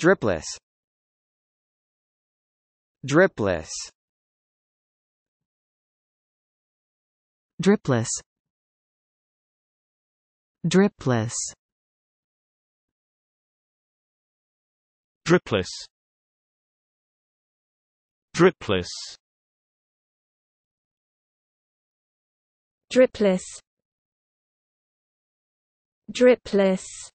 Dripless Dripless Dripless Dripless Dripless Dripless Dripless Dripless